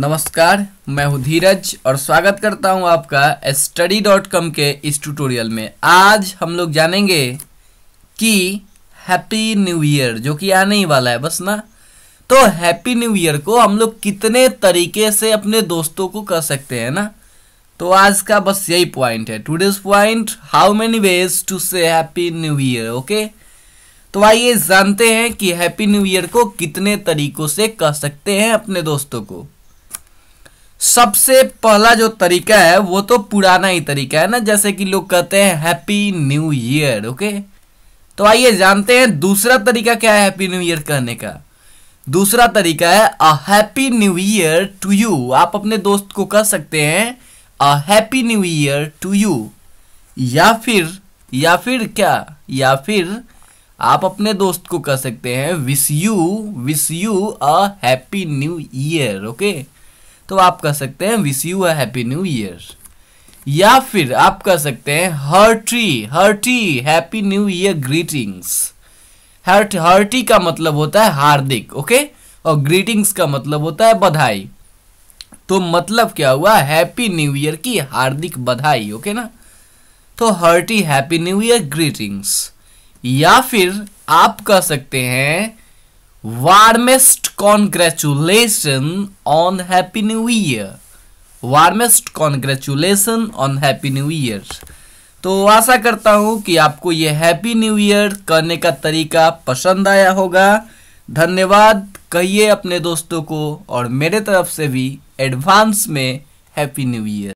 नमस्कार मैं हूं धीरज और स्वागत करता हूं आपका स्टडी डॉट कॉम के इस ट्यूटोरियल में आज हम लोग जानेंगे कि हैप्पी न्यू ईयर जो कि आने ही वाला है बस ना तो हैप्पी न्यू ईयर को हम लोग कितने तरीके से अपने दोस्तों को कर सकते हैं ना तो आज का बस यही पॉइंट है today's point how many ways to say happy new year okay तो आइए जानते हैं कि हैप्पी न्यू ईयर को कितने तरीकों से कह सकते हैं अपने दोस्तों को सबसे पहला जो तरीका है वो तो पुराना ही तरीका है ना जैसे कि लोग कहते हैं हैप्पी न्यू ईयर ओके तो आइए जानते हैं दूसरा तरीका क्या है हैप्पी न्यू ईयर कहने का दूसरा तरीका है a happy new year to you आप अपने दोस्त को कह सकते हैं a happy new year to you या फिर या फिर क्या या फिर आप अपने दोस्त को कह सकते हैं wish you wish you a happy new year okay okay? तो आप कह सकते हैं wish you a happy new year या फिर आप कह सकते हैं hearty hearty happy new year greetings heart hearty का मतलब होता है हार्दिक ओके और ग्रीटिंग्स का मतलब होता है बधाई तो मतलब क्या हुआ हैप्पी न्यू ईयर की हार्दिक बधाई ओके ना तो hearty happy new year greetings या फिर आप कह सकते हैं warmest congratulation on happy new year warmest congratulation on happy new year तो आशा करता हूँ कि आपको ये हैप्पी न्यू ईयर करने का तरीका पसंद आया होगा धन्यवाद कहिए अपने दोस्तों को और मेरे तरफ से भी एडवांस में हैप्पी न्यू ईयर